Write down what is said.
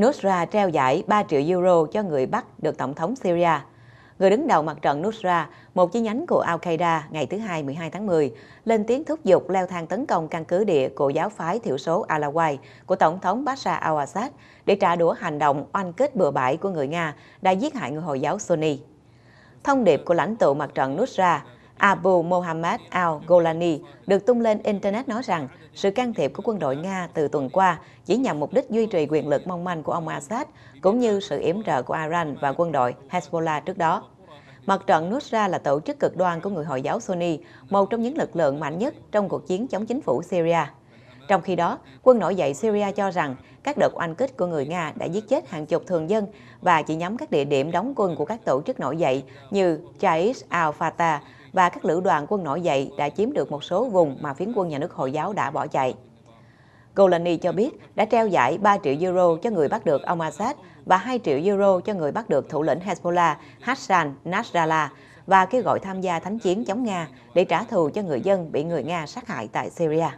Nusra treo giải 3 triệu euro cho người bắt được Tổng thống Syria. Người đứng đầu mặt trận Nusra, một chi nhánh của Al-Qaeda ngày thứ Hai 12 tháng 10, lên tiếng thúc giục leo thang tấn công căn cứ địa của giáo phái thiểu số Alawai của Tổng thống Bashar al-Assad để trả đũa hành động oanh kích bừa bãi của người Nga đã giết hại người Hồi giáo Sunni. Thông điệp của lãnh tụ mặt trận Nusra Abu Mohammad al-Golani được tung lên Internet nói rằng sự can thiệp của quân đội Nga từ tuần qua chỉ nhằm mục đích duy trì quyền lực mong manh của ông Assad, cũng như sự yếm trợ của Iran và quân đội Hezbollah trước đó. Mặt trận Nusra là tổ chức cực đoan của người Hồi giáo Sunni, một trong những lực lượng mạnh nhất trong cuộc chiến chống chính phủ Syria. Trong khi đó, quân nổi dậy Syria cho rằng các đợt oanh kích của người Nga đã giết chết hàng chục thường dân và chỉ nhắm các địa điểm đóng quân của các tổ chức nổi dậy như Jais al-Fatah, và các lữ đoàn quân nổi dậy đã chiếm được một số vùng mà phiến quân nhà nước Hồi giáo đã bỏ chạy. Golani cho biết đã treo giải 3 triệu euro cho người bắt được ông Assad và 2 triệu euro cho người bắt được thủ lĩnh Hezbollah Hassan Nasrallah và kêu gọi tham gia thánh chiến chống Nga để trả thù cho người dân bị người Nga sát hại tại Syria.